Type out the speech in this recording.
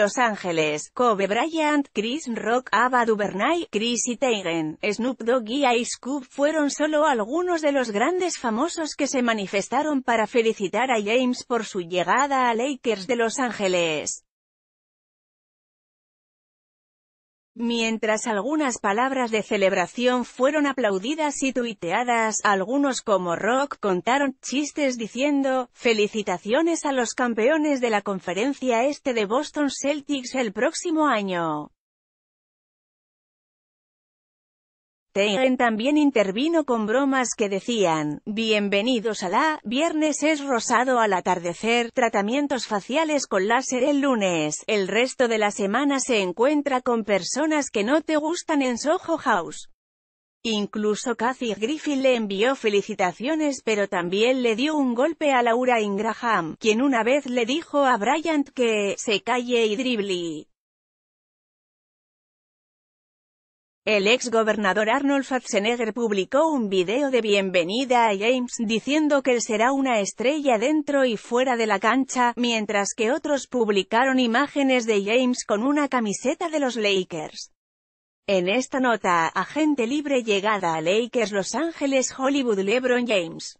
Los Ángeles, Kobe Bryant, Chris Rock, Ava DuVernay, Chrissy Teigen, Snoop Dogg y Ice Cube fueron solo algunos de los grandes famosos que se manifestaron para felicitar a James por su llegada a Lakers de Los Ángeles. Mientras algunas palabras de celebración fueron aplaudidas y tuiteadas, algunos como Rock contaron chistes diciendo, felicitaciones a los campeones de la conferencia este de Boston Celtics el próximo año. Tengen también intervino con bromas que decían, bienvenidos a la, viernes es rosado al atardecer, tratamientos faciales con láser el lunes, el resto de la semana se encuentra con personas que no te gustan en Soho House. Incluso Kathy Griffin le envió felicitaciones pero también le dio un golpe a Laura Ingraham, quien una vez le dijo a Bryant que «se calle y dribble». El ex gobernador Arnold Schwarzenegger publicó un video de bienvenida a James, diciendo que él será una estrella dentro y fuera de la cancha, mientras que otros publicaron imágenes de James con una camiseta de los Lakers. En esta nota, agente libre llegada a Lakers Los Ángeles Hollywood LeBron James.